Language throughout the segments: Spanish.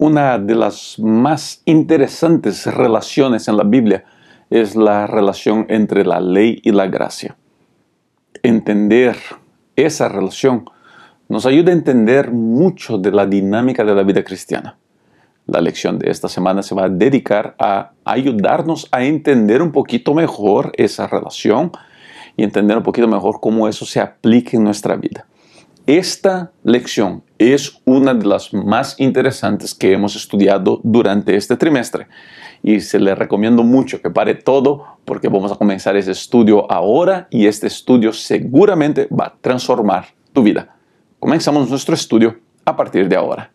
Una de las más interesantes relaciones en la Biblia es la relación entre la ley y la gracia. Entender esa relación nos ayuda a entender mucho de la dinámica de la vida cristiana. La lección de esta semana se va a dedicar a ayudarnos a entender un poquito mejor esa relación y entender un poquito mejor cómo eso se aplica en nuestra vida. Esta lección es una de las más interesantes que hemos estudiado durante este trimestre y se le recomiendo mucho que pare todo porque vamos a comenzar ese estudio ahora y este estudio seguramente va a transformar tu vida. Comenzamos nuestro estudio a partir de ahora.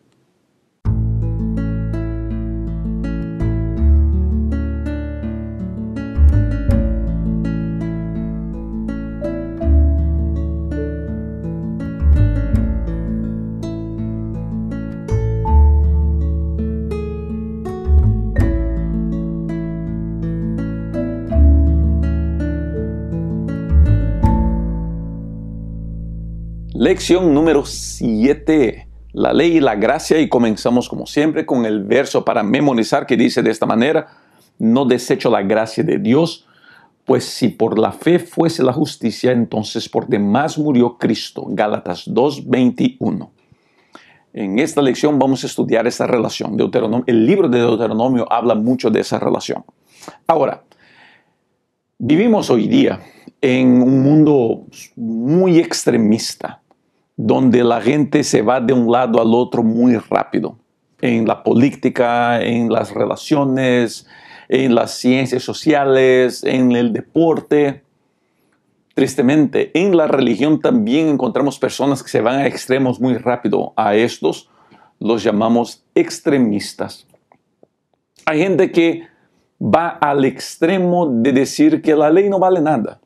Lección número 7, la ley y la gracia y comenzamos como siempre con el verso para memorizar que dice de esta manera, no desecho la gracia de Dios, pues si por la fe fuese la justicia, entonces por demás murió Cristo. Gálatas 2:21. En esta lección vamos a estudiar esta relación. Deuteronomio, el libro de Deuteronomio habla mucho de esa relación. Ahora, vivimos hoy día en un mundo muy extremista donde la gente se va de un lado al otro muy rápido, en la política, en las relaciones, en las ciencias sociales, en el deporte. Tristemente, en la religión también encontramos personas que se van a extremos muy rápido. A estos los llamamos extremistas. Hay gente que va al extremo de decir que la ley no vale nada,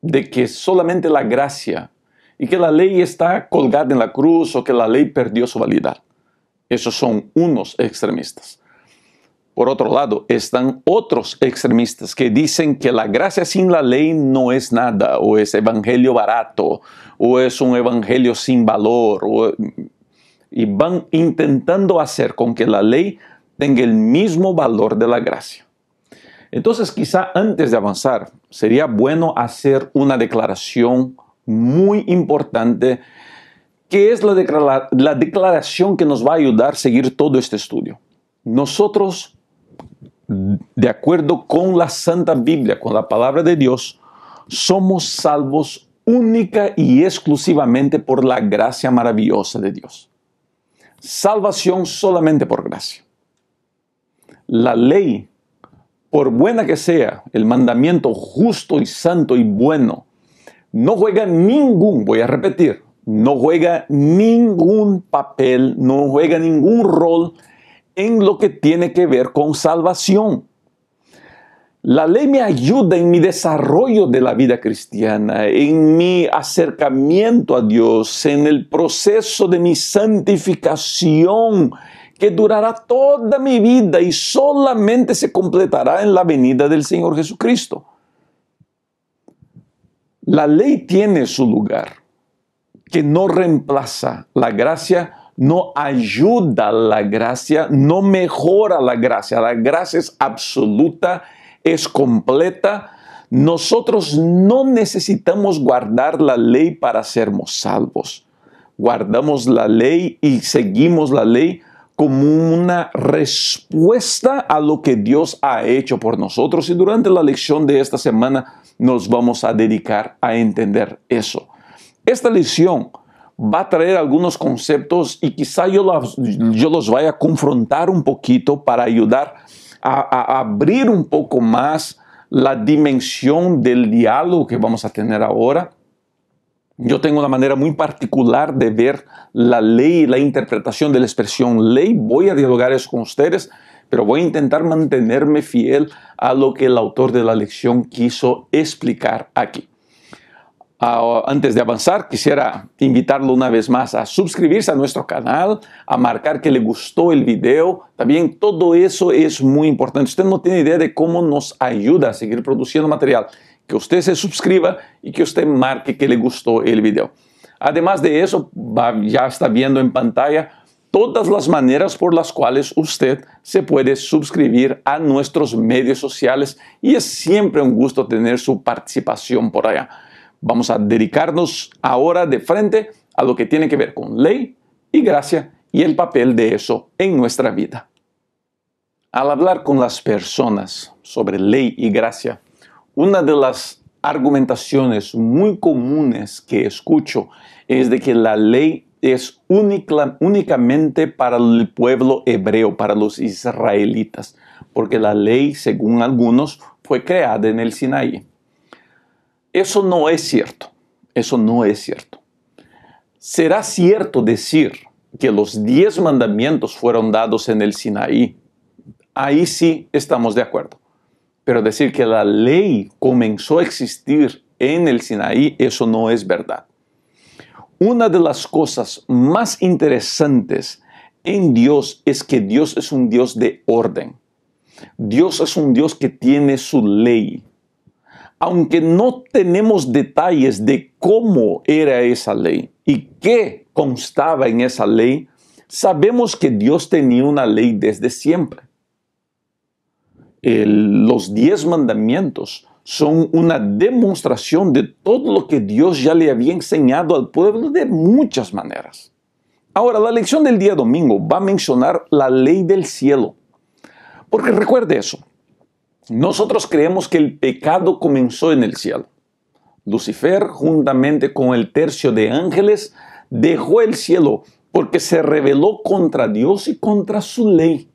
de que solamente la gracia y que la ley está colgada en la cruz o que la ley perdió su validad. Esos son unos extremistas. Por otro lado, están otros extremistas que dicen que la gracia sin la ley no es nada, o es evangelio barato, o es un evangelio sin valor, y van intentando hacer con que la ley tenga el mismo valor de la gracia. Entonces, quizá antes de avanzar, sería bueno hacer una declaración muy importante, que es la, la declaración que nos va a ayudar a seguir todo este estudio. Nosotros, de acuerdo con la Santa Biblia, con la palabra de Dios, somos salvos única y exclusivamente por la gracia maravillosa de Dios. Salvación solamente por gracia. La ley, por buena que sea, el mandamiento justo y santo y bueno, no juega ningún, voy a repetir, no juega ningún papel, no juega ningún rol en lo que tiene que ver con salvación. La ley me ayuda en mi desarrollo de la vida cristiana, en mi acercamiento a Dios, en el proceso de mi santificación que durará toda mi vida y solamente se completará en la venida del Señor Jesucristo. La ley tiene su lugar, que no reemplaza la gracia, no ayuda la gracia, no mejora la gracia. La gracia es absoluta, es completa. Nosotros no necesitamos guardar la ley para sermos salvos. Guardamos la ley y seguimos la ley como una respuesta a lo que Dios ha hecho por nosotros. Y durante la lección de esta semana nos vamos a dedicar a entender eso. Esta lección va a traer algunos conceptos y quizá yo los, vaya a confrontar un poquito para ayudar a, abrir un poco más la dimensión del diálogo que vamos a tener ahora. Yo tengo una manera muy particular de ver la ley la interpretación de la expresión ley. Voy a dialogar eso con ustedes pero voy a intentar mantenerme fiel a lo que el autor de la lección quiso explicar aquí. Ah, antes de avanzar, quisiera invitarlo una vez más a suscribirse a nuestro canal, a marcar que le gustó el video. También todo eso es muy importante. Usted no tiene idea de cómo nos ayuda a seguir produciendo material. Que usted se suscriba y que usted marque que le gustó el video. Además de eso, ya está viendo en pantalla todas las maneras por las cuales usted se puede suscribir a nuestros medios sociales y es siempre un gusto tener su participación por allá. Vamos a dedicarnos ahora de frente a lo que tiene que ver con ley y gracia y el papel de eso en nuestra vida. Al hablar con las personas sobre ley y gracia, una de las argumentaciones muy comunes que escucho es de que la ley es únicamente para el pueblo hebreo, para los israelitas, porque la ley, según algunos, fue creada en el Sinaí. Eso no es cierto, eso no es cierto. ¿Será cierto decir que los diez mandamientos fueron dados en el Sinaí? Ahí sí estamos de acuerdo. Pero decir que la ley comenzó a existir en el Sinaí, eso no es verdad. Una de las cosas más interesantes en Dios es que Dios es un Dios de orden. Dios es un Dios que tiene su ley. Aunque no tenemos detalles de cómo era esa ley y qué constaba en esa ley, sabemos que Dios tenía una ley desde siempre. los diez mandamientos son una demostración de todo lo que Dios ya le había enseñado al pueblo de muchas maneras. Ahora, la lección del día domingo va a mencionar la ley del cielo. Porque recuerde eso, nosotros creemos que el pecado comenzó en el cielo. Lucifer, juntamente con el tercio de ángeles, dejó el cielo porque se rebeló contra Dios y contra su ley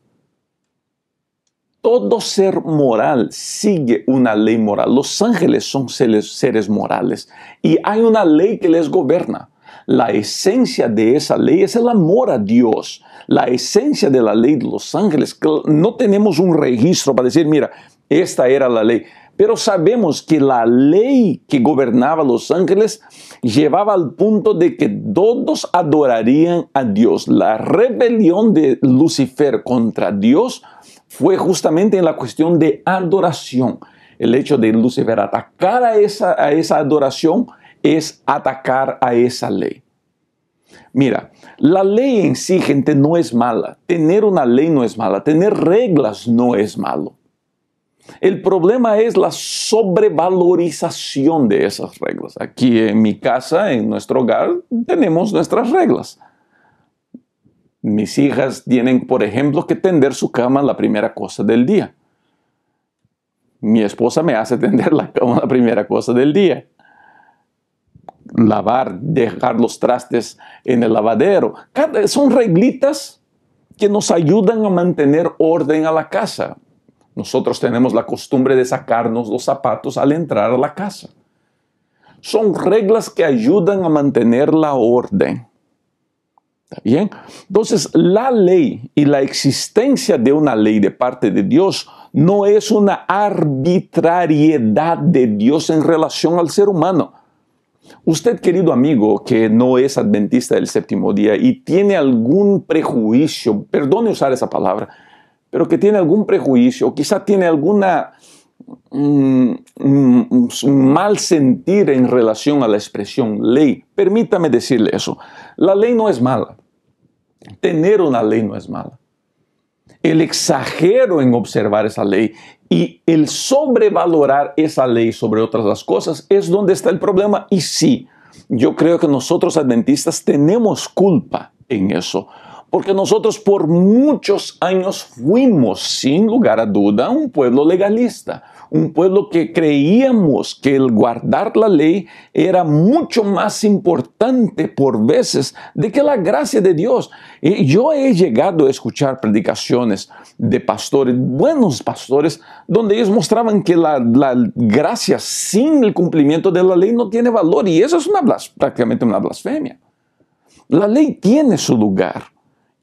todo ser moral sigue una ley moral. Los ángeles son seres, morales y hay una ley que les gobierna. La esencia de esa ley es el amor a Dios. La esencia de la ley de los ángeles. No tenemos un registro para decir, mira, esta era la ley. Pero sabemos que la ley que gobernaba Los Ángeles llevaba al punto de que todos adorarían a Dios. La rebelión de Lucifer contra Dios fue justamente en la cuestión de adoración. El hecho de Lucifer atacar a esa, a esa adoración es atacar a esa ley. Mira, la ley en sí, gente, no es mala. Tener una ley no es mala. Tener reglas no es malo. El problema es la sobrevalorización de esas reglas. Aquí en mi casa, en nuestro hogar, tenemos nuestras reglas. Mis hijas tienen, por ejemplo, que tender su cama la primera cosa del día. Mi esposa me hace tender la cama la primera cosa del día. Lavar, dejar los trastes en el lavadero. son reglitas que nos ayudan a mantener orden a la casa. Nosotros tenemos la costumbre de sacarnos los zapatos al entrar a la casa. Son reglas que ayudan a mantener la orden. ¿Está bien? Entonces, la ley y la existencia de una ley de parte de Dios no es una arbitrariedad de Dios en relación al ser humano. Usted, querido amigo, que no es adventista del séptimo día y tiene algún prejuicio, perdone usar esa palabra, pero que tiene algún prejuicio, quizá tiene alguna mm, mm, mal sentir en relación a la expresión ley. Permítame decirle eso. La ley no es mala. Tener una ley no es mala. El exagero en observar esa ley y el sobrevalorar esa ley sobre otras las cosas es donde está el problema. Y sí, yo creo que nosotros adventistas tenemos culpa en eso. Porque nosotros por muchos años fuimos, sin lugar a duda, un pueblo legalista, un pueblo que creíamos que el guardar la ley era mucho más importante por veces de que la gracia de Dios. Y yo he llegado a escuchar predicaciones de pastores, buenos pastores, donde ellos mostraban que la, gracia sin el cumplimiento de la ley no tiene valor y eso es una, prácticamente una blasfemia. La ley tiene su lugar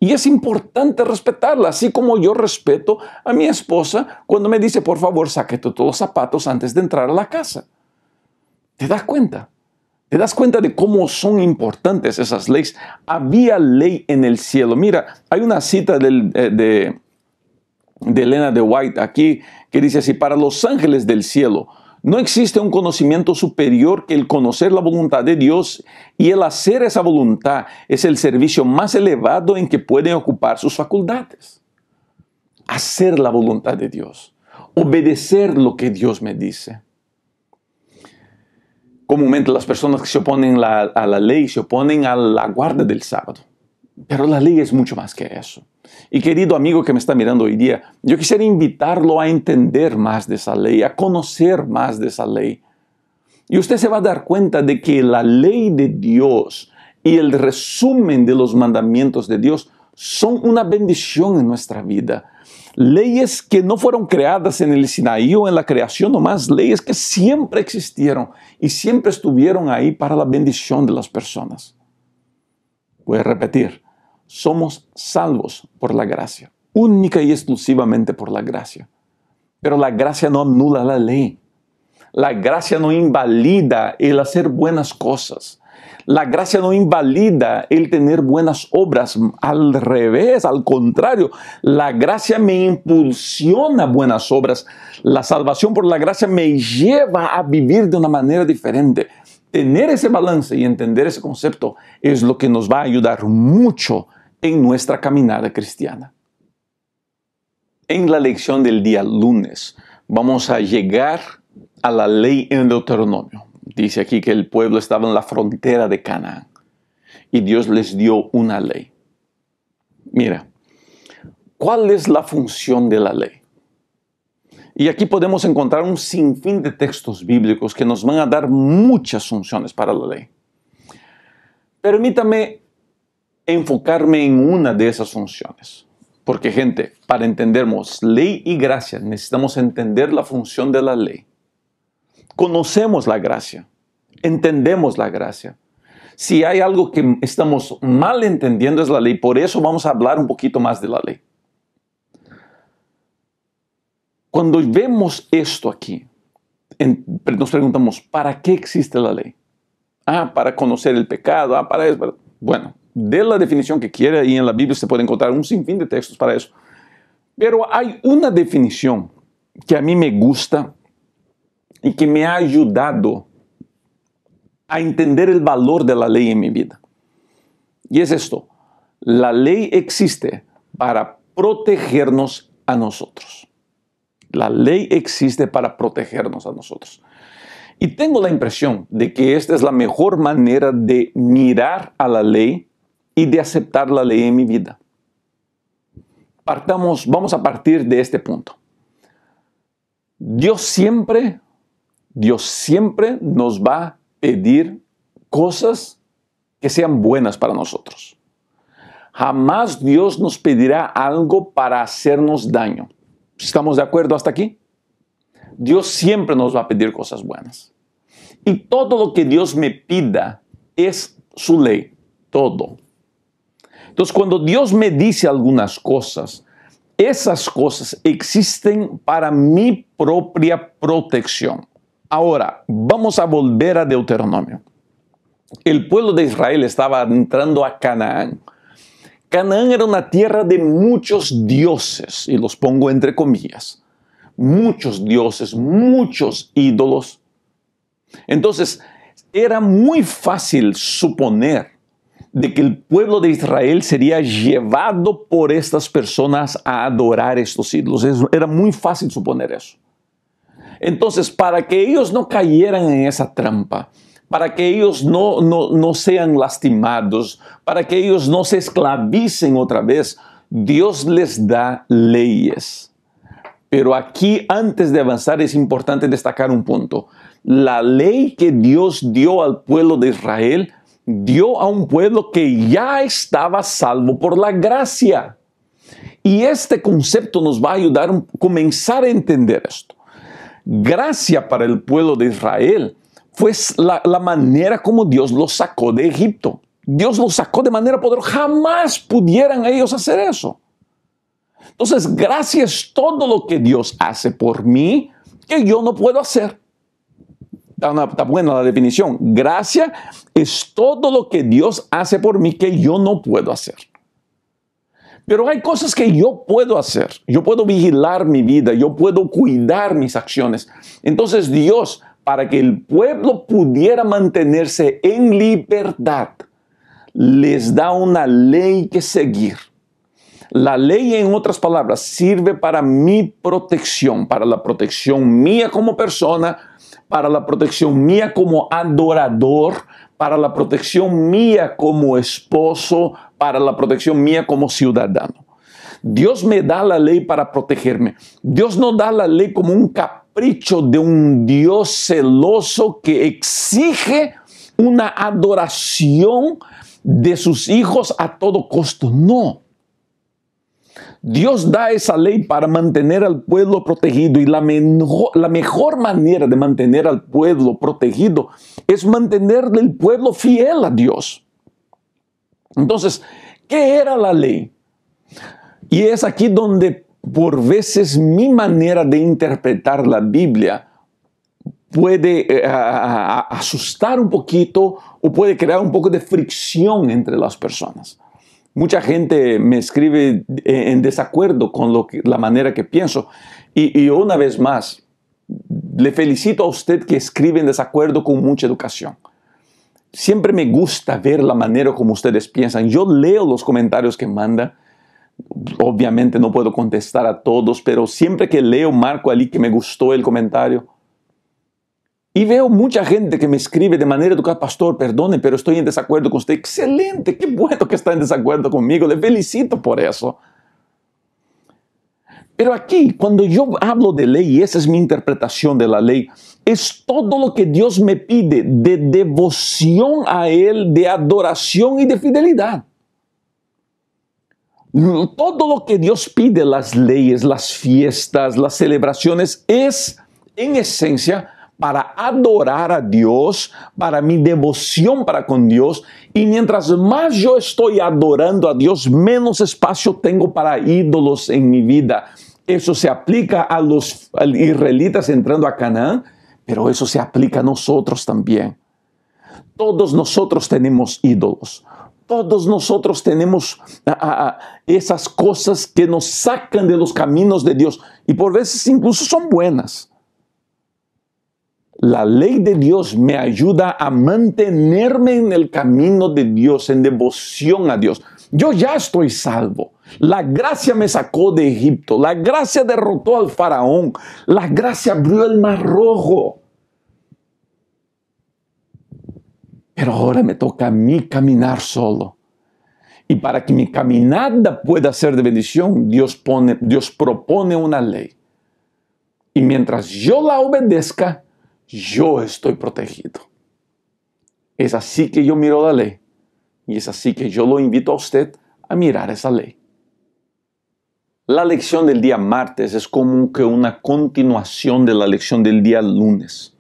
y es importante respetarla, así como yo respeto a mi esposa cuando me dice, por favor, saque todos los zapatos antes de entrar a la casa. ¿Te das cuenta? ¿Te das cuenta de cómo son importantes esas leyes? Había ley en el cielo. Mira, hay una cita eh, de, de Elena de White aquí que dice así, para los ángeles del cielo, no existe un conocimiento superior que el conocer la voluntad de Dios y el hacer esa voluntad es el servicio más elevado en que pueden ocupar sus facultades. Hacer la voluntad de Dios, obedecer lo que Dios me dice. Comúnmente las personas que se oponen a la ley se oponen a la guarda del sábado, pero la ley es mucho más que eso. Y querido amigo que me está mirando hoy día, yo quisiera invitarlo a entender más de esa ley, a conocer más de esa ley. Y usted se va a dar cuenta de que la ley de Dios y el resumen de los mandamientos de Dios son una bendición en nuestra vida. Leyes que no fueron creadas en el Sinaí o en la creación nomás, leyes que siempre existieron y siempre estuvieron ahí para la bendición de las personas. Voy a repetir, somos salvos por la gracia, única y exclusivamente por la gracia. Pero la gracia no anula la ley. La gracia no invalida el hacer buenas cosas. La gracia no invalida el tener buenas obras. Al revés, al contrario, la gracia me impulsiona buenas obras. La salvación por la gracia me lleva a vivir de una manera diferente. Tener ese balance y entender ese concepto es lo que nos va a ayudar mucho en nuestra caminada cristiana. En la lección del día lunes vamos a llegar a la ley en Deuteronomio. Dice aquí que el pueblo estaba en la frontera de Canaán y Dios les dio una ley. Mira, ¿cuál es la función de la ley? Y aquí podemos encontrar un sinfín de textos bíblicos que nos van a dar muchas funciones para la ley. Permítame enfocarme en una de esas funciones. Porque gente, para entendermos ley y gracia, necesitamos entender la función de la ley. Conocemos la gracia, entendemos la gracia. Si hay algo que estamos mal entendiendo es la ley, por eso vamos a hablar un poquito más de la ley. Cuando vemos esto aquí, nos preguntamos, ¿para qué existe la ley? Ah, para conocer el pecado, ah, para eso. Bueno, de la definición que quiera y en la Biblia se puede encontrar un sinfín de textos para eso. Pero hay una definición que a mí me gusta y que me ha ayudado a entender el valor de la ley en mi vida. Y es esto, la ley existe para protegernos a nosotros. La ley existe para protegernos a nosotros. Y tengo la impresión de que esta es la mejor manera de mirar a la ley y de aceptar la ley en mi vida. Partamos, vamos a partir de este punto. Dios siempre, Dios siempre nos va a pedir cosas que sean buenas para nosotros. Jamás Dios nos pedirá algo para hacernos daño. ¿Estamos de acuerdo hasta aquí? Dios siempre nos va a pedir cosas buenas. Y todo lo que Dios me pida es su ley, todo. Entonces, cuando Dios me dice algunas cosas, esas cosas existen para mi propia protección. Ahora, vamos a volver a Deuteronomio. El pueblo de Israel estaba entrando a Canaán. Canaán era una tierra de muchos dioses, y los pongo entre comillas, muchos dioses, muchos ídolos. Entonces, era muy fácil suponer de que el pueblo de Israel sería llevado por estas personas a adorar estos ídolos. era muy fácil suponer eso. Entonces, para que ellos no cayeran en esa trampa, para que ellos no, no, no sean lastimados, para que ellos no se esclavicen otra vez, Dios les da leyes. Pero aquí, antes de avanzar, es importante destacar un punto. La ley que Dios dio al pueblo de Israel dio a un pueblo que ya estaba salvo por la gracia. Y este concepto nos va a ayudar a comenzar a entender esto. Gracia para el pueblo de Israel fue la, manera como Dios los sacó de Egipto. Dios los sacó de manera poderosa. Jamás pudieran ellos hacer eso. Entonces, gracia es todo lo que Dios hace por mí que yo no puedo hacer está buena la definición. Gracia es todo lo que Dios hace por mí que yo no puedo hacer. Pero hay cosas que yo puedo hacer. Yo puedo vigilar mi vida, yo puedo cuidar mis acciones. Entonces Dios, para que el pueblo pudiera mantenerse en libertad, les da una ley que seguir. La ley, en otras palabras, sirve para mi protección, para la protección mía como persona, para la protección mía como adorador, para la protección mía como esposo, para la protección mía como ciudadano. Dios me da la ley para protegerme. Dios no da la ley como un capricho de un Dios celoso que exige una adoración de sus hijos a todo costo. No. Dios da esa ley para mantener al pueblo protegido y la, mejor manera de mantener al pueblo protegido es mantenerle el pueblo fiel a Dios. Entonces, ¿qué era la ley? Y es aquí donde por veces mi manera de interpretar la Biblia puede eh, asustar un poquito o puede crear un poco de fricción entre las personas. Mucha gente me escribe en desacuerdo con lo la manera que pienso. Y, una vez más, le felicito a usted que escribe en desacuerdo con mucha educación. Siempre me gusta ver la manera como ustedes piensan. Yo leo los comentarios que manda. Obviamente no puedo contestar a todos, pero siempre que leo, marco allí que me gustó el comentario y veo mucha gente que me escribe de manera educada, pastor, perdone, pero estoy en desacuerdo con usted. Excelente, qué bueno que está en desacuerdo conmigo, le felicito por eso. Pero aquí, cuando yo hablo de ley, y esa es mi interpretación de la ley, es todo lo que Dios me pide de devoción a Él, de adoración y de fidelidad. Todo lo que Dios pide, las leyes, las fiestas, las celebraciones, es en esencia para adorar a Dios, para mi devoción para con Dios. Y mientras más yo estoy adorando a Dios, menos espacio tengo para ídolos en mi vida. Eso se aplica a los israelitas entrando a Canaán, pero eso se aplica a nosotros también. Todos nosotros tenemos ídolos. Todos nosotros tenemos esas cosas que nos sacan de los caminos de Dios y por veces incluso son buenas la ley de Dios me ayuda a mantenerme en el camino de Dios, en devoción a Dios. Yo ya estoy salvo. La gracia me sacó de Egipto. La gracia derrotó al faraón. La gracia abrió el mar rojo. Pero ahora me toca a mí caminar solo. Y para que mi caminada pueda ser de bendición, Dios, pone, Dios propone una ley. Y mientras yo la obedezca, yo estoy protegido. Es así que yo miro la ley y es así que yo lo invito a usted a mirar esa ley. La lección del día martes es como que una continuación de la lección del día lunes.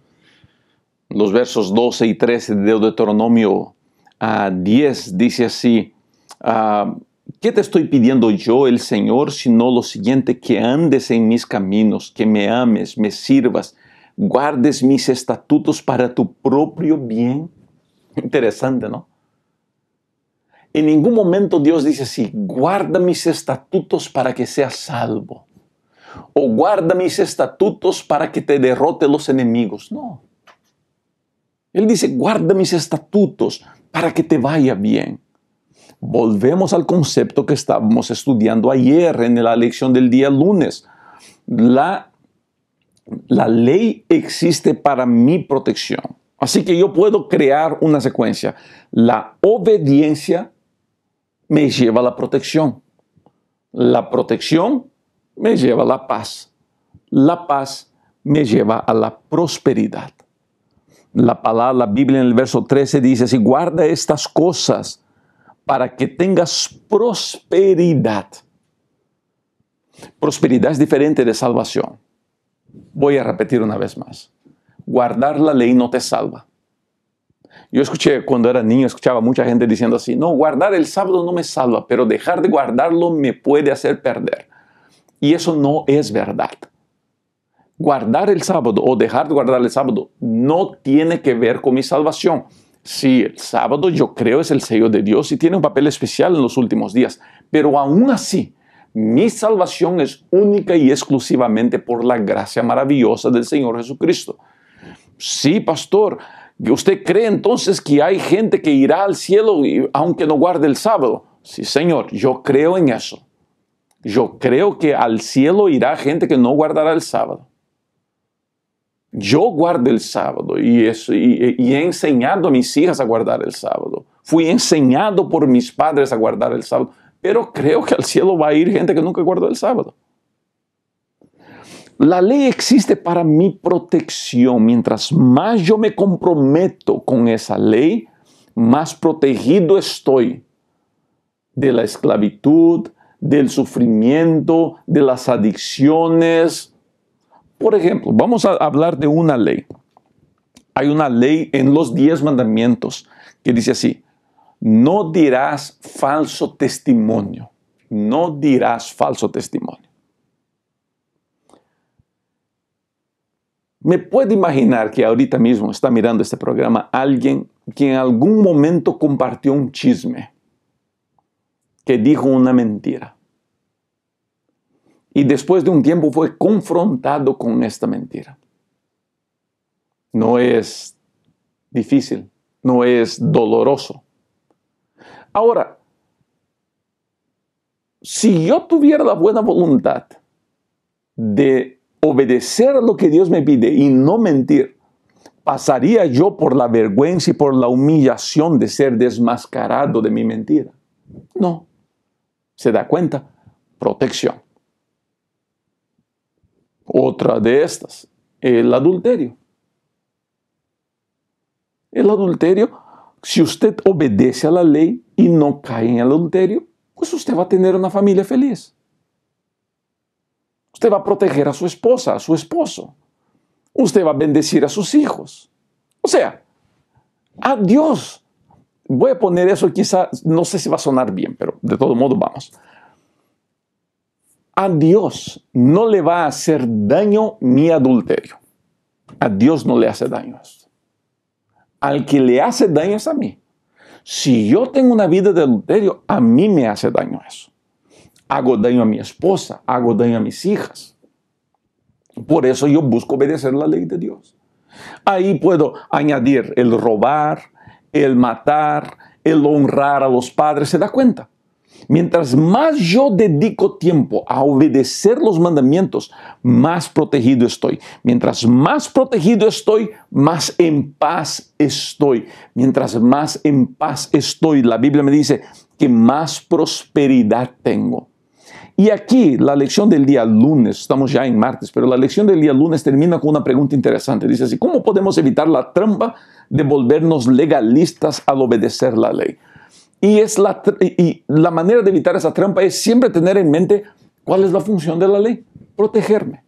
Los versos 12 y 13 de Deuteronomio a ah, 10 dice así, ah, ¿qué te estoy pidiendo yo, el Señor, sino lo siguiente, que andes en mis caminos, que me ames, me sirvas, guardes mis estatutos para tu propio bien. Interesante, ¿no? En ningún momento Dios dice así, guarda mis estatutos para que seas salvo. O guarda mis estatutos para que te derrote los enemigos. No. Él dice, guarda mis estatutos para que te vaya bien. Volvemos al concepto que estábamos estudiando ayer en la lección del día lunes. La la ley existe para mi protección. Así que yo puedo crear una secuencia. La obediencia me lleva a la protección. La protección me lleva a la paz. La paz me lleva a la prosperidad. La palabra, la Biblia en el verso 13 dice Si guarda estas cosas para que tengas prosperidad. Prosperidad es diferente de salvación. Voy a repetir una vez más. Guardar la ley no te salva. Yo escuché cuando era niño, escuchaba mucha gente diciendo así, no, guardar el sábado no me salva, pero dejar de guardarlo me puede hacer perder. Y eso no es verdad. Guardar el sábado o dejar de guardar el sábado no tiene que ver con mi salvación. Sí, el sábado yo creo es el sello de Dios y tiene un papel especial en los últimos días, pero aún así mi salvación es única y exclusivamente por la gracia maravillosa del Señor Jesucristo. Sí, pastor, ¿usted cree entonces que hay gente que irá al cielo aunque no guarde el sábado? Sí, Señor, yo creo en eso. Yo creo que al cielo irá gente que no guardará el sábado. Yo guardo el sábado y, y, he enseñado a mis hijas a guardar el sábado. Fui enseñado por mis padres a guardar el sábado. Pero creo que al cielo va a ir gente que nunca guardó el sábado. La ley existe para mi protección. Mientras más yo me comprometo con esa ley, más protegido estoy de la esclavitud, del sufrimiento, de las adicciones. Por ejemplo, vamos a hablar de una ley. Hay una ley en los diez mandamientos que dice así, no dirás falso testimonio, no dirás falso testimonio. Me puedo imaginar que ahorita mismo está mirando este programa alguien que en algún momento compartió un chisme, que dijo una mentira. Y después de un tiempo fue confrontado con esta mentira. No es difícil, no es doloroso Ahora, si yo tuviera la buena voluntad de obedecer a lo que Dios me pide y no mentir, pasaría yo por la vergüenza y por la humillación de ser desmascarado de mi mentira. No. ¿Se da cuenta? Protección. Otra de estas, el adulterio. El adulterio si usted obedece a ley y no cae en el adulterio, pues usted va a tener una familia feliz. Usted va a proteger a su esposa, a su esposo. Usted va a bendecir a sus hijos. O sea, a Dios. Voy a poner eso quizá, no sé si va a sonar bien, pero de todo modo vamos. A Dios no le va a hacer daño mi adulterio. A Dios no le hace daño eso al que le hace daño es a mí. Si yo tengo una vida de adulterio, a mí me hace daño eso. Hago daño a mi esposa, hago daño a mis hijas. Por eso yo busco obedecer la ley de Dios. Ahí puedo añadir el robar, el matar, el honrar a los padres. ¿Se da cuenta? Mientras más yo dedico tiempo a obedecer los mandamientos, más protegido estoy. Mientras más protegido estoy, más en paz estoy. Mientras más en paz estoy, la Biblia me dice que más prosperidad tengo. Y aquí la lección del día lunes, estamos ya en martes, pero la lección del día lunes termina con una pregunta interesante. Dice así, ¿cómo podemos evitar la trampa de volvernos legalistas al obedecer la ley? Y, es la, y la manera de evitar esa trampa es siempre tener en mente cuál es la función de la ley. Protegerme.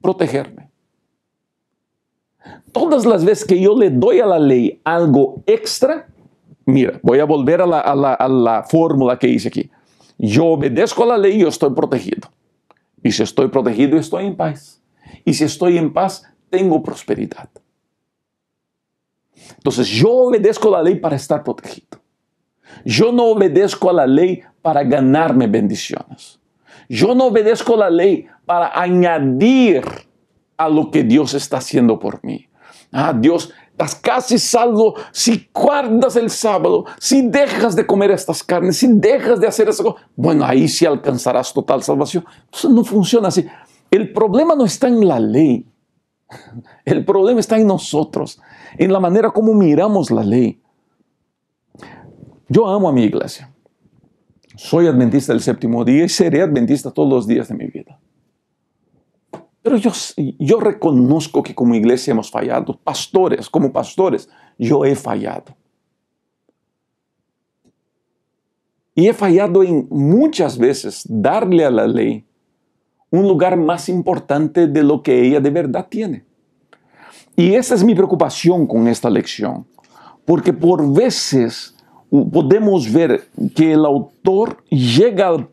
Protegerme. Todas las veces que yo le doy a la ley algo extra, mira, voy a volver a la, fórmula que hice aquí. Yo obedezco a la ley, yo estoy protegido. Y si estoy protegido, estoy en paz. Y si estoy en paz, tengo prosperidad. Entonces yo obedezco la ley para estar protegido. Yo no obedezco a la ley para ganarme bendiciones. Yo no obedezco a la ley para añadir a lo que Dios está haciendo por mí. Ah, Dios, estás casi salvo si guardas el sábado, si dejas de comer estas carnes, si dejas de hacer eso. Bueno, ahí sí alcanzarás total salvación. no funciona así. El problema no está en la ley. El problema está en nosotros, en la manera como miramos la ley. Yo amo a mi iglesia. Soy adventista del séptimo día y seré adventista todos los días de mi vida. Pero yo, yo reconozco que como iglesia hemos fallado. Pastores, como pastores, yo he fallado. Y he fallado en muchas veces darle a la ley un lugar más importante de lo que ella de verdad tiene. Y esa es mi preocupación con esta lección, porque por veces podemos ver que el autor llega al,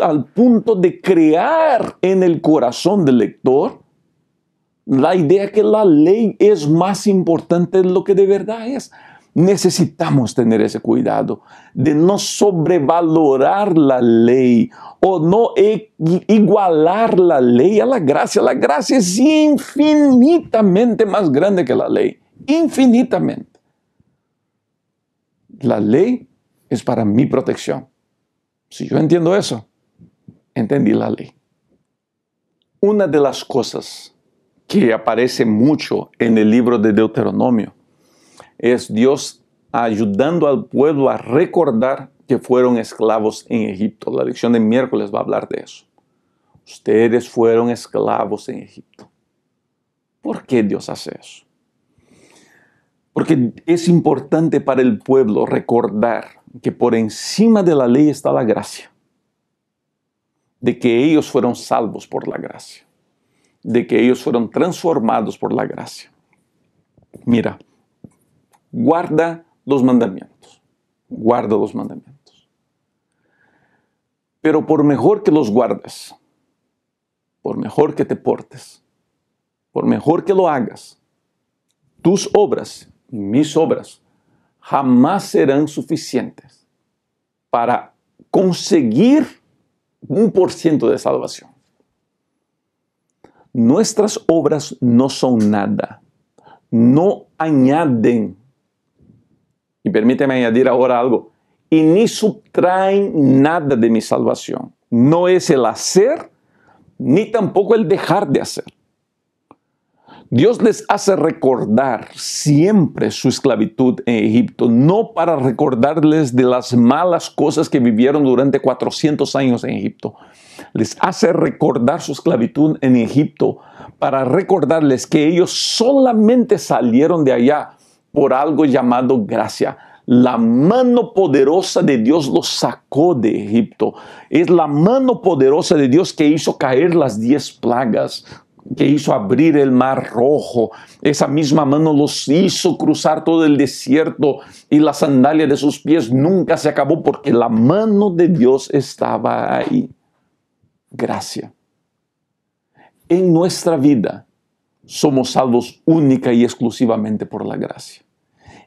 al punto de crear en el corazón del lector la idea que la ley es más importante de lo que de verdad es. Necesitamos tener ese cuidado de no sobrevalorar la ley o no e-, igualar la ley a la gracia. La gracia es infinitamente más grande que la ley, infinitamente. La ley es para mi protección. Si yo entiendo eso, entendí la ley. Una de las cosas que aparece mucho en el libro de Deuteronomio es Dios ayudando al pueblo a recordar que fueron esclavos en Egipto. La lección de miércoles va a hablar de eso. Ustedes fueron esclavos en Egipto. ¿Por qué Dios hace eso? Porque es importante para el pueblo recordar que por encima de la ley está la gracia, de que ellos fueron salvos por la gracia, de que ellos fueron transformados por la gracia. Mira, guarda los mandamientos, guarda los mandamientos. Pero por mejor que los guardes, por mejor que te portes, por mejor que lo hagas, tus obras mis obras jamás serán suficientes para conseguir un por ciento de salvación. Nuestras obras no son nada, no añaden, y permíteme añadir ahora algo, y ni subtraen nada de mi salvación. No es el hacer, ni tampoco el dejar de hacer. Dios les hace recordar siempre su esclavitud en Egipto, no para recordarles de las malas cosas que vivieron durante 400 años en Egipto. Les hace recordar su esclavitud en Egipto para recordarles que ellos solamente salieron de allá por algo llamado gracia. La mano poderosa de Dios los sacó de Egipto. Es la mano poderosa de Dios que hizo caer las diez plagas que hizo abrir el mar rojo, esa misma mano los hizo cruzar todo el desierto y la sandalia de sus pies nunca se acabó porque la mano de Dios estaba ahí. Gracia. En nuestra vida somos salvos única y exclusivamente por la gracia.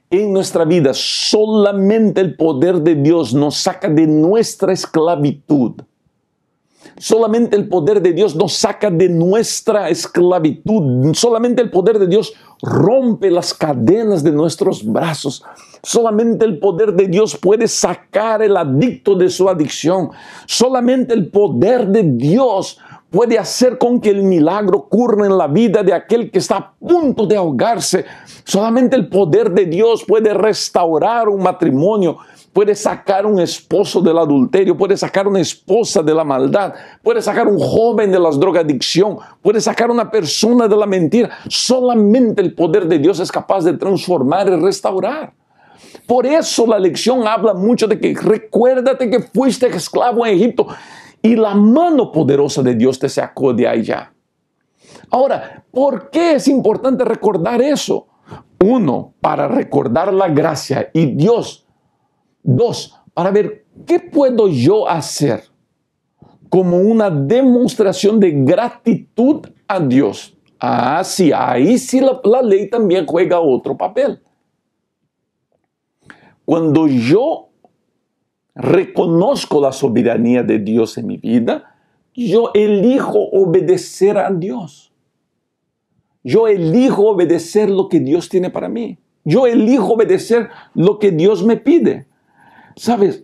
En nuestra vida solamente el poder de Dios nos saca de nuestra esclavitud Solamente el poder de Dios nos saca de nuestra esclavitud. Solamente el poder de Dios rompe las cadenas de nuestros brazos. Solamente el poder de Dios puede sacar el adicto de su adicción. Solamente el poder de Dios puede hacer con que el milagro ocurra en la vida de aquel que está a punto de ahogarse. Solamente el poder de Dios puede restaurar un matrimonio puede sacar un esposo del adulterio, puede sacar una esposa de la maldad, puede sacar un joven de la drogadicción, puede sacar una persona de la mentira. Solamente el poder de Dios es capaz de transformar y restaurar. Por eso la lección habla mucho de que recuérdate que fuiste esclavo en Egipto y la mano poderosa de Dios te sacó de allá. Ahora, ¿por qué es importante recordar eso? Uno, para recordar la gracia y Dios Dos, para ver qué puedo yo hacer como una demostración de gratitud a Dios. Ah, sí, ahí sí la, la ley también juega otro papel. Cuando yo reconozco la soberanía de Dios en mi vida, yo elijo obedecer a Dios. Yo elijo obedecer lo que Dios tiene para mí. Yo elijo obedecer lo que Dios me pide. Sabes,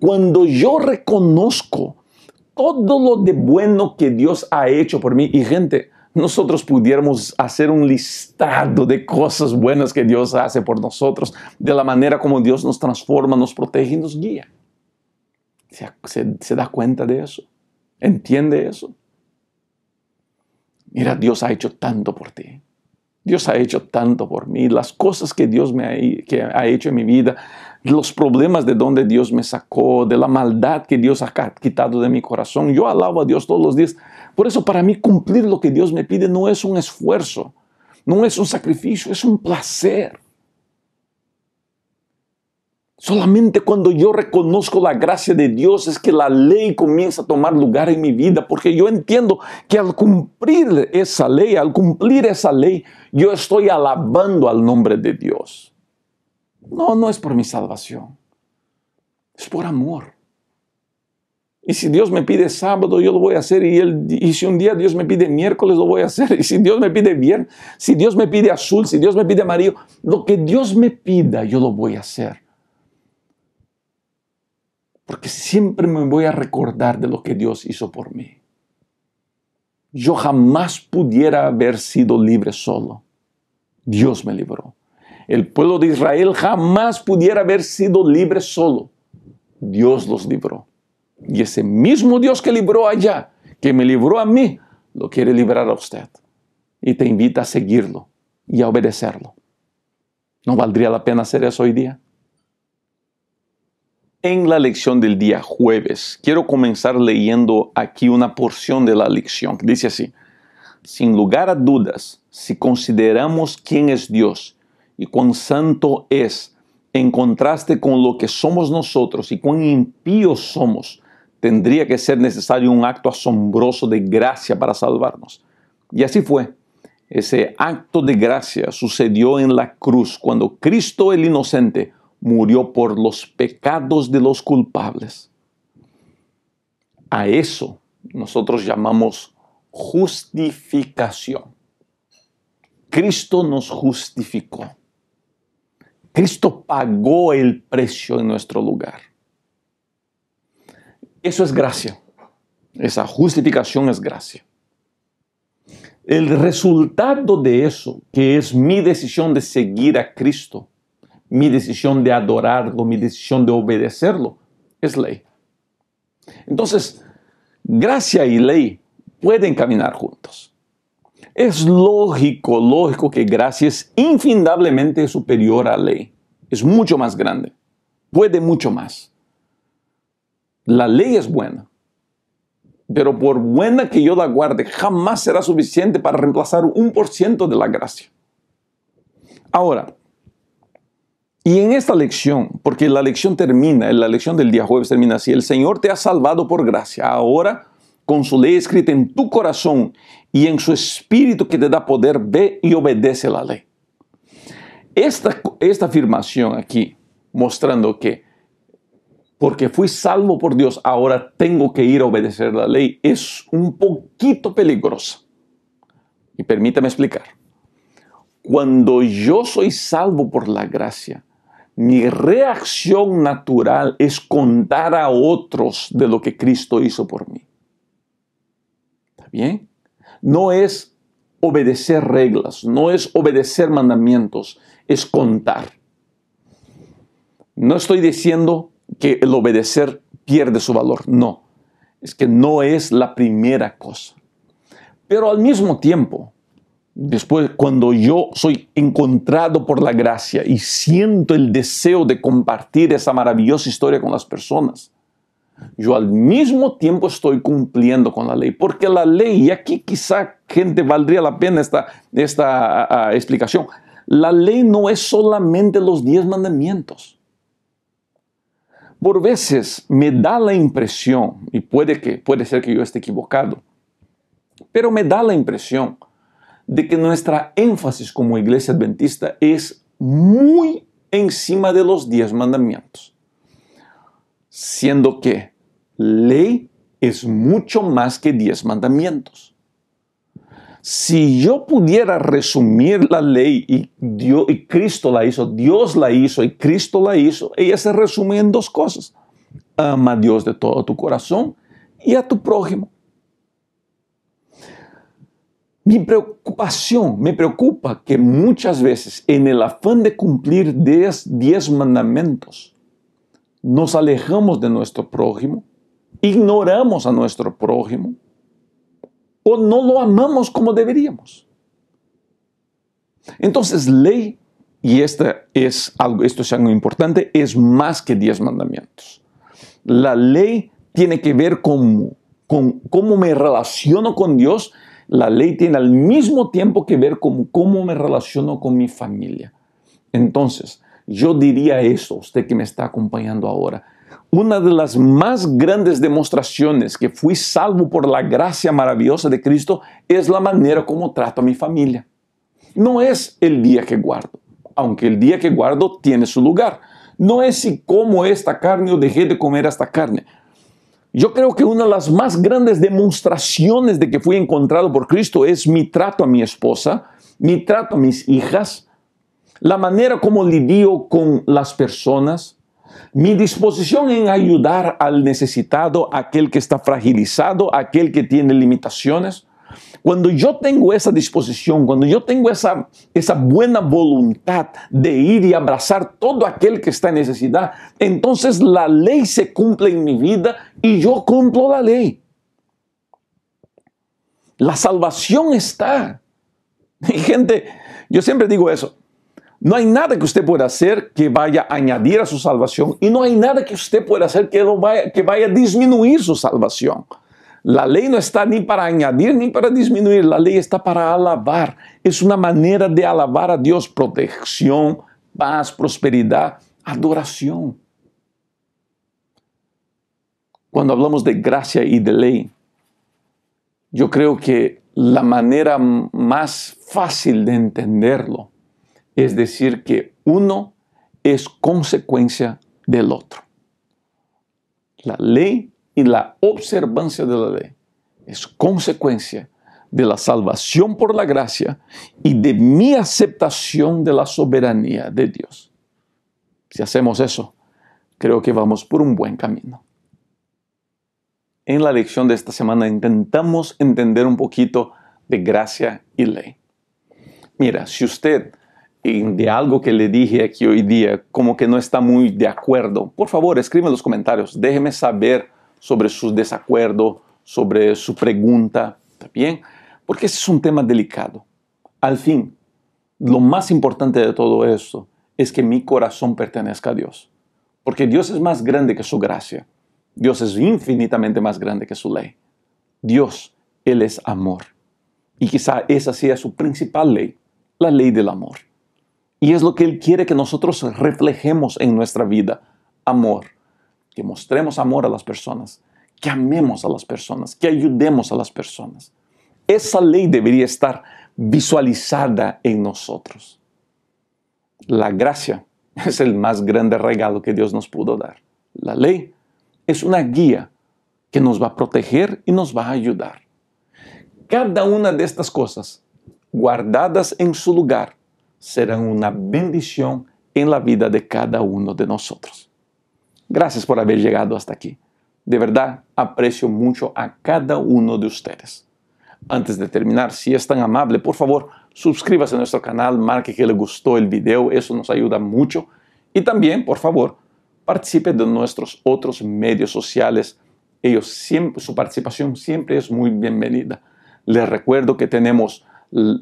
cuando yo reconozco todo lo de bueno que Dios ha hecho por mí, y gente, nosotros pudiéramos hacer un listado de cosas buenas que Dios hace por nosotros, de la manera como Dios nos transforma, nos protege y nos guía. ¿Se, da cuenta de eso? ¿Entiende eso? Mira, Dios ha hecho tanto por ti. Dios ha hecho tanto por mí, las cosas que Dios me ha, que ha hecho en mi vida, los problemas de donde Dios me sacó, de la maldad que Dios ha quitado de mi corazón. Yo alabo a Dios todos los días. Por eso para mí cumplir lo que Dios me pide no es un esfuerzo, no es un sacrificio, es un placer. Solamente cuando yo reconozco la gracia de Dios es que la ley comienza a tomar lugar en mi vida, porque yo entiendo que al cumplir esa ley, al cumplir esa ley, yo estoy alabando al nombre de Dios. No, no es por mi salvación, es por amor. Y si Dios me pide sábado, yo lo voy a hacer. Y, si un día Dios me pide miércoles, lo voy a hacer. Y si Dios me pide viernes, si Dios me pide azul, si Dios me pide amarillo, lo que Dios me pida, yo lo voy a hacer porque siempre me voy a recordar de lo que Dios hizo por mí. Yo jamás pudiera haber sido libre solo. Dios me libró. El pueblo de Israel jamás pudiera haber sido libre solo. Dios los libró. Y ese mismo Dios que libró allá, que me libró a mí, lo quiere librar a usted. Y te invita a seguirlo y a obedecerlo. ¿No valdría la pena hacer eso hoy día? en la lección del día jueves. Quiero comenzar leyendo aquí una porción de la lección dice así, sin lugar a dudas, si consideramos quién es Dios y cuán santo es, en contraste con lo que somos nosotros y cuán impíos somos, tendría que ser necesario un acto asombroso de gracia para salvarnos. Y así fue. Ese acto de gracia sucedió en la cruz cuando Cristo el inocente murió por los pecados de los culpables. A eso nosotros llamamos justificación. Cristo nos justificó. Cristo pagó el precio en nuestro lugar. Eso es gracia. Esa justificación es gracia. El resultado de eso, que es mi decisión de seguir a Cristo, mi decisión de adorarlo, mi decisión de obedecerlo, es ley. Entonces, gracia y ley pueden caminar juntos. Es lógico, lógico que gracia es infindablemente superior a ley. Es mucho más grande. Puede mucho más. La ley es buena. Pero por buena que yo la guarde, jamás será suficiente para reemplazar un por ciento de la gracia. Ahora, y en esta lección, porque la lección termina, en la lección del día jueves termina así, el Señor te ha salvado por gracia. Ahora, con su ley escrita en tu corazón y en su espíritu que te da poder, ve y obedece la ley. Esta, esta afirmación aquí, mostrando que porque fui salvo por Dios, ahora tengo que ir a obedecer la ley, es un poquito peligrosa. Y permítame explicar. Cuando yo soy salvo por la gracia, mi reacción natural es contar a otros de lo que Cristo hizo por mí. ¿Está bien? No es obedecer reglas, no es obedecer mandamientos, es contar. No estoy diciendo que el obedecer pierde su valor, no. Es que no es la primera cosa. Pero al mismo tiempo, Después, cuando yo soy encontrado por la gracia y siento el deseo de compartir esa maravillosa historia con las personas, yo al mismo tiempo estoy cumpliendo con la ley, porque la ley, y aquí quizá gente valdría la pena esta, esta explicación, la ley no es solamente los diez mandamientos. Por veces me da la impresión, y puede, que, puede ser que yo esté equivocado, pero me da la impresión de que nuestra énfasis como iglesia adventista es muy encima de los diez mandamientos, siendo que ley es mucho más que diez mandamientos. Si yo pudiera resumir la ley y, Dios, y Cristo la hizo, Dios la hizo y Cristo la hizo, ella se resume en dos cosas. Ama a Dios de todo tu corazón y a tu prójimo mi preocupación, me preocupa que muchas veces en el afán de cumplir 10, mandamientos, nos alejamos de nuestro prójimo, ignoramos a nuestro prójimo o no lo amamos como deberíamos. Entonces, ley, y esta es algo, esto es algo importante, es más que diez mandamientos. La ley tiene que ver con, con cómo me relaciono con Dios la ley tiene al mismo tiempo que ver con cómo me relaciono con mi familia. Entonces, yo diría eso usted que me está acompañando ahora. Una de las más grandes demostraciones que fui salvo por la gracia maravillosa de Cristo es la manera como trato a mi familia. No es el día que guardo, aunque el día que guardo tiene su lugar. No es si como esta carne o dejé de comer esta carne. Yo creo que una de las más grandes demostraciones de que fui encontrado por Cristo es mi trato a mi esposa, mi trato a mis hijas, la manera como lidio con las personas, mi disposición en ayudar al necesitado, aquel que está fragilizado, aquel que tiene limitaciones. Cuando yo tengo esa disposición, cuando yo tengo esa, esa buena voluntad de ir y abrazar todo aquel que está en necesidad, entonces la ley se cumple en mi vida y yo cumplo la ley. La salvación está. Y gente, yo siempre digo eso. No hay nada que usted pueda hacer que vaya a añadir a su salvación y no hay nada que usted pueda hacer que, vaya, que vaya a disminuir su salvación. La ley no está ni para añadir ni para disminuir, la ley está para alabar. Es una manera de alabar a Dios, protección, paz, prosperidad, adoración. Cuando hablamos de gracia y de ley, yo creo que la manera más fácil de entenderlo es decir que uno es consecuencia del otro. La ley y la observancia de la ley es consecuencia de la salvación por la gracia y de mi aceptación de la soberanía de Dios. Si hacemos eso, creo que vamos por un buen camino. En la lección de esta semana intentamos entender un poquito de gracia y ley. Mira, si usted eh, de algo que le dije aquí hoy día como que no está muy de acuerdo, por favor escribe en los comentarios, déjeme saber sobre sus desacuerdos, sobre su pregunta, también, Porque ese es un tema delicado. Al fin, lo más importante de todo esto es que mi corazón pertenezca a Dios. Porque Dios es más grande que su gracia. Dios es infinitamente más grande que su ley. Dios, Él es amor. Y quizá esa sea su principal ley, la ley del amor. Y es lo que Él quiere que nosotros reflejemos en nuestra vida, amor que mostremos amor a las personas, que amemos a las personas, que ayudemos a las personas. Esa ley debería estar visualizada en nosotros. La gracia es el más grande regalo que Dios nos pudo dar. La ley es una guía que nos va a proteger y nos va a ayudar. Cada una de estas cosas, guardadas en su lugar, serán una bendición en la vida de cada uno de nosotros. Gracias por haber llegado hasta aquí. De verdad, aprecio mucho a cada uno de ustedes. Antes de terminar, si es tan amable, por favor, suscríbase a nuestro canal, marque que le gustó el video, eso nos ayuda mucho. Y también, por favor, participe de nuestros otros medios sociales. Ellos su participación siempre es muy bienvenida. Les recuerdo que tenemos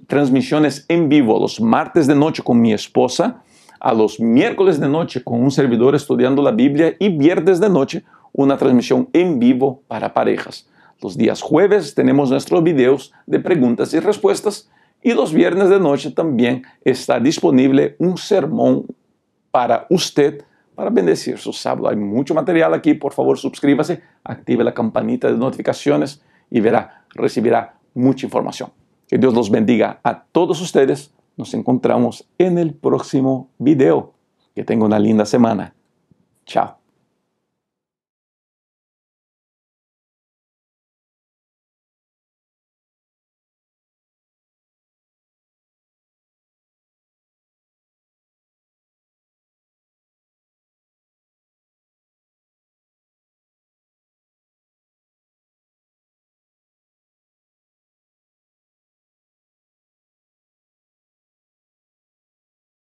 transmisiones en vivo los martes de noche con mi esposa a los miércoles de noche con un servidor estudiando la Biblia y viernes de noche una transmisión en vivo para parejas. Los días jueves tenemos nuestros videos de preguntas y respuestas y los viernes de noche también está disponible un sermón para usted para bendecir su sábado. Hay mucho material aquí, por favor suscríbase, active la campanita de notificaciones y verá, recibirá mucha información. Que Dios los bendiga a todos ustedes nos encontramos en el próximo video. Que tenga una linda semana. Chao.